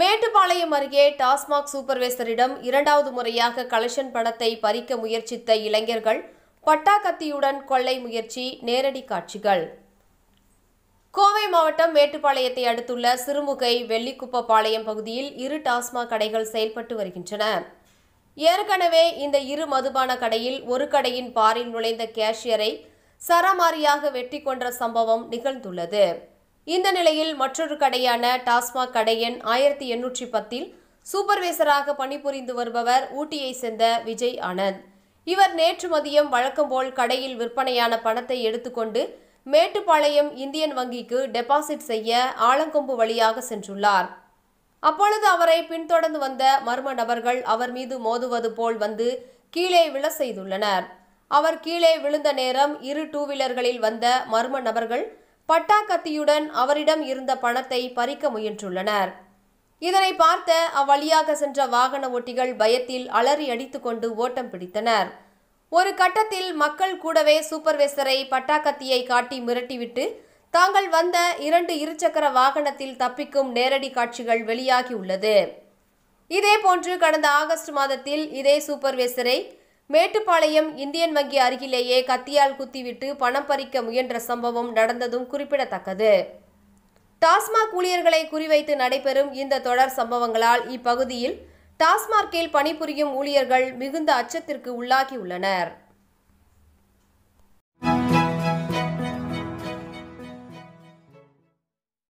மேட்டுப்பாளையம் அருகே டாஸ்மாக் சூப்பர்வைசரிடம் இரண்டாவது முறையாக கலெக்ஷன் பணத்தை பறிக்க முயற்சித்த இளைஞர்கள் பட்டா கத்தியுடன் கொள்ளை முயற்சி நேரடி காட்சிகள் கோவை மாவட்டம் மேட்டுப்பாளையத்தை அடுத்துள்ள சிறுமுகை வெள்ளிக்குப்பாளையம் பகுதியில் இரு டாஸ்மாக் கடைகள் செயல்பட்டு வருகின்றன ஏற்கனவே இந்த இரு மதுபான கடையில் ஒரு கடையின் பாரில் நுழைந்த கேஷியரை சரமாரியாக வெட்டி கொன்ற சம்பவம் நிகழ்ந்துள்ளது இந்த நிலையில் மற்றொரு கடையான டாஸ்மாக் கடை எண் ஆயிரத்தி எண்ணூற்றி பத்தில் சூப்பர்வைசராக பணிபுரிந்து வருபவர் ஊட்டியை சேர்ந்த விஜய் ஆனந்த் இவர் நேற்று மதியம் வழக்கம்போல் கடையில் விற்பனையான பணத்தை எடுத்துக்கொண்டு மேட்டுப்பாளையம் இந்தியன் வங்கிக்கு டெபாசிட் செய்ய ஆலங்கொம்பு வழியாக சென்றுள்ளார் அப்பொழுது அவரை பின்தொடர்ந்து வந்த மர்ம நபர்கள் அவர் மீது மோதுவது போல் வந்து கீழே விழ செய்துள்ளனர் அவர் கீழே விழுந்த நேரம் இரு டூ வீலர்களில் வந்த மர்ம நபர்கள் பட்டா கத்தியுடன் அவரிடம் இருந்த பணத்தை பறிக்க முயன்றுள்ளனர் இதனை பார்த்த அவ்வழியாக சென்ற வாகன ஓட்டிகள் பயத்தில் அலறி அடித்துக்கொண்டு ஓட்டம் பிடித்தனர் ஒரு கட்டத்தில் மக்கள் கூடவே சூப்பர்வைசரை பட்டாக்கத்தியை காட்டி மிரட்டிவிட்டு தாங்கள் வந்த இரண்டு இருசக்கர வாகனத்தில் தப்பிக்கும் நேரடி காட்சிகள் வெளியாகியுள்ளது இதேபோன்று கடந்த ஆகஸ்ட் மாதத்தில் இதே சூப்பர்வைசரை மேட்டுப்பாளையம் இந்தியன் வங்கி அருகிலேயே கத்தியால் குத்திவிட்டு பணம் பறிக்க முயன்ற சம்பவம் நடந்ததும் குறிப்பிடத்தக்கது டாஸ்மாக் ஊழியர்களை குறிவைத்து நடைபெறும் இந்த தொடர் சம்பவங்களால் இப்பகுதியில் டாஸ்மார்க்கில் பணிபுரியும் ஊழியர்கள் மிகுந்த அச்சத்திற்கு உள்ளாகியுள்ளனர்